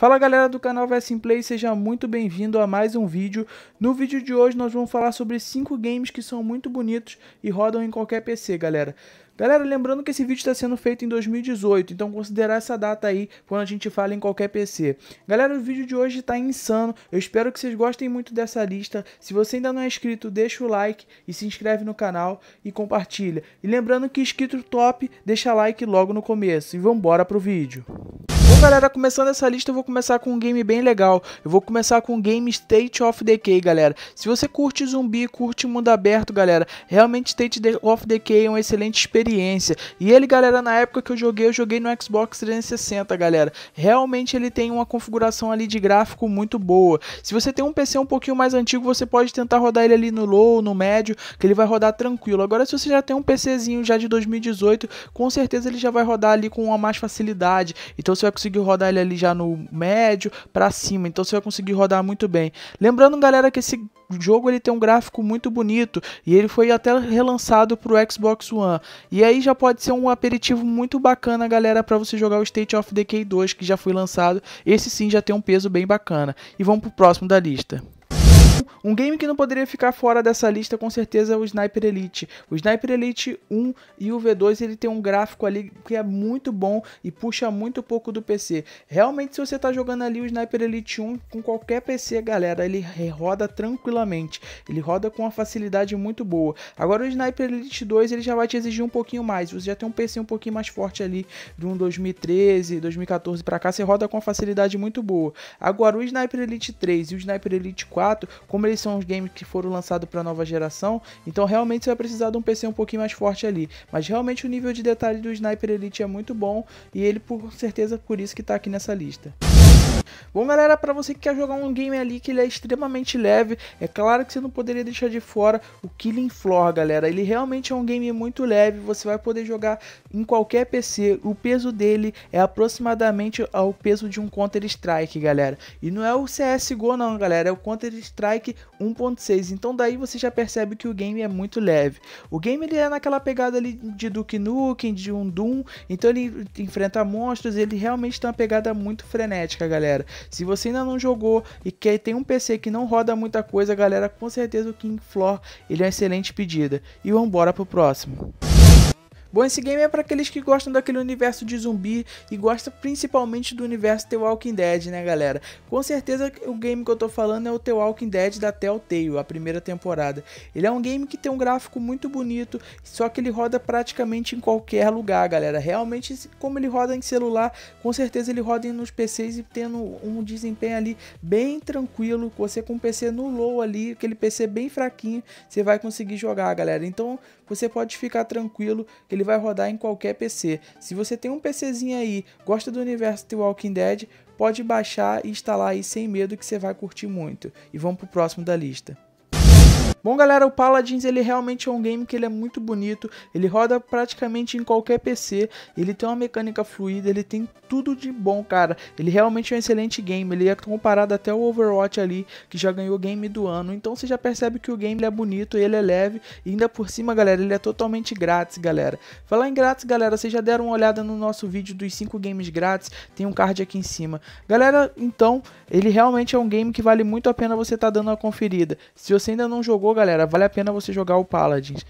Fala galera do canal VSM Play, seja muito bem-vindo a mais um vídeo. No vídeo de hoje nós vamos falar sobre 5 games que são muito bonitos e rodam em qualquer PC, galera. Galera, lembrando que esse vídeo está sendo feito em 2018, então considerar essa data aí quando a gente fala em qualquer PC. Galera, o vídeo de hoje está insano, eu espero que vocês gostem muito dessa lista. Se você ainda não é inscrito, deixa o like e se inscreve no canal e compartilha. E lembrando que inscrito top, deixa like logo no começo. E vambora pro vídeo galera, começando essa lista, eu vou começar com um game bem legal. Eu vou começar com o game State of Decay, galera. Se você curte zumbi, curte mundo aberto, galera, realmente State of Decay é uma excelente experiência. E ele, galera, na época que eu joguei, eu joguei no Xbox 360, galera. Realmente ele tem uma configuração ali de gráfico muito boa. Se você tem um PC um pouquinho mais antigo, você pode tentar rodar ele ali no low, no médio, que ele vai rodar tranquilo. Agora, se você já tem um PCzinho já de 2018, com certeza ele já vai rodar ali com uma mais facilidade. Então você vai conseguir conseguiu rodar ele ali já no médio para cima, então você vai conseguir rodar muito bem. Lembrando, galera, que esse jogo ele tem um gráfico muito bonito e ele foi até relançado para o Xbox One. E aí já pode ser um aperitivo muito bacana, galera, para você jogar o State of Decay 2, que já foi lançado. Esse sim já tem um peso bem bacana. E vamos pro próximo da lista. Um game que não poderia ficar fora dessa lista com certeza é o Sniper Elite. O Sniper Elite 1 e o V2 ele tem um gráfico ali que é muito bom e puxa muito pouco do PC. Realmente se você está jogando ali o Sniper Elite 1 com qualquer PC, galera, ele roda tranquilamente. Ele roda com uma facilidade muito boa. Agora o Sniper Elite 2 ele já vai te exigir um pouquinho mais. Você já tem um PC um pouquinho mais forte ali de um 2013, 2014 para cá, você roda com uma facilidade muito boa. Agora o Sniper Elite 3 e o Sniper Elite 4, como Prey são os games que foram lançados para nova geração, então realmente você vai precisar de um PC um pouquinho mais forte ali. Mas realmente o nível de detalhe do Sniper Elite é muito bom e ele por certeza por isso que está aqui nessa lista. Bom, galera, para você que quer jogar um game ali que ele é extremamente leve, é claro que você não poderia deixar de fora o Killing Floor, galera. Ele realmente é um game muito leve, você vai poder jogar em qualquer PC. O peso dele é aproximadamente ao peso de um Counter Strike, galera. E não é o CSGO não, galera, é o Counter Strike 1.6. Então daí você já percebe que o game é muito leve. O game ele é naquela pegada ali de Duke Nukem, de um Doom, então ele enfrenta monstros, ele realmente tem uma pegada muito frenética, galera galera. Se você ainda não jogou e quer tem um PC que não roda muita coisa, galera, com certeza o King Floor ele é uma excelente pedida. E vamos embora pro próximo. Bom, esse game é para aqueles que gostam daquele universo de zumbi e gostam principalmente do universo The Walking Dead, né, galera? Com certeza o game que eu tô falando é o The Walking Dead da Telltale, a primeira temporada. Ele é um game que tem um gráfico muito bonito, só que ele roda praticamente em qualquer lugar, galera. Realmente, como ele roda em celular, com certeza ele roda nos PCs e tendo um desempenho ali bem tranquilo. Você com um PC no low ali, aquele PC bem fraquinho, você vai conseguir jogar, galera. Então, você pode ficar tranquilo que ele ele vai rodar em qualquer PC. Se você tem um PCzinho aí, gosta do universo The Walking Dead, pode baixar e instalar aí sem medo que você vai curtir muito. E vamos pro próximo da lista. Bom, galera, o Paladins ele realmente é um game que ele é muito bonito, ele roda praticamente em qualquer PC, ele tem uma mecânica fluida, ele tem tudo de bom, cara. Ele realmente é um excelente game, ele é comparado até o Overwatch ali, que já ganhou o game do ano. Então você já percebe que o game é bonito, ele é leve, e ainda por cima, galera, ele é totalmente grátis, galera. Falar em grátis, galera, vocês já deram uma olhada no nosso vídeo dos 5 games grátis, tem um card aqui em cima. Galera, então, ele realmente é um game que vale muito a pena você estar tá dando uma conferida. Se você ainda não jogou, galera, vale a pena você jogar o Paladins.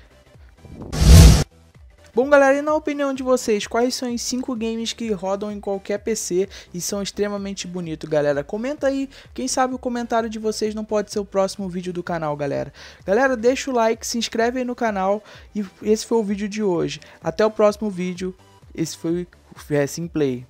Bom, galera, e na opinião de vocês, quais são os 5 games que rodam em qualquer PC e são extremamente bonitos, galera? Comenta aí, quem sabe o comentário de vocês não pode ser o próximo vídeo do canal, galera. Galera, deixa o like, se inscreve aí no canal e esse foi o vídeo de hoje. Até o próximo vídeo, esse foi o Racing Play.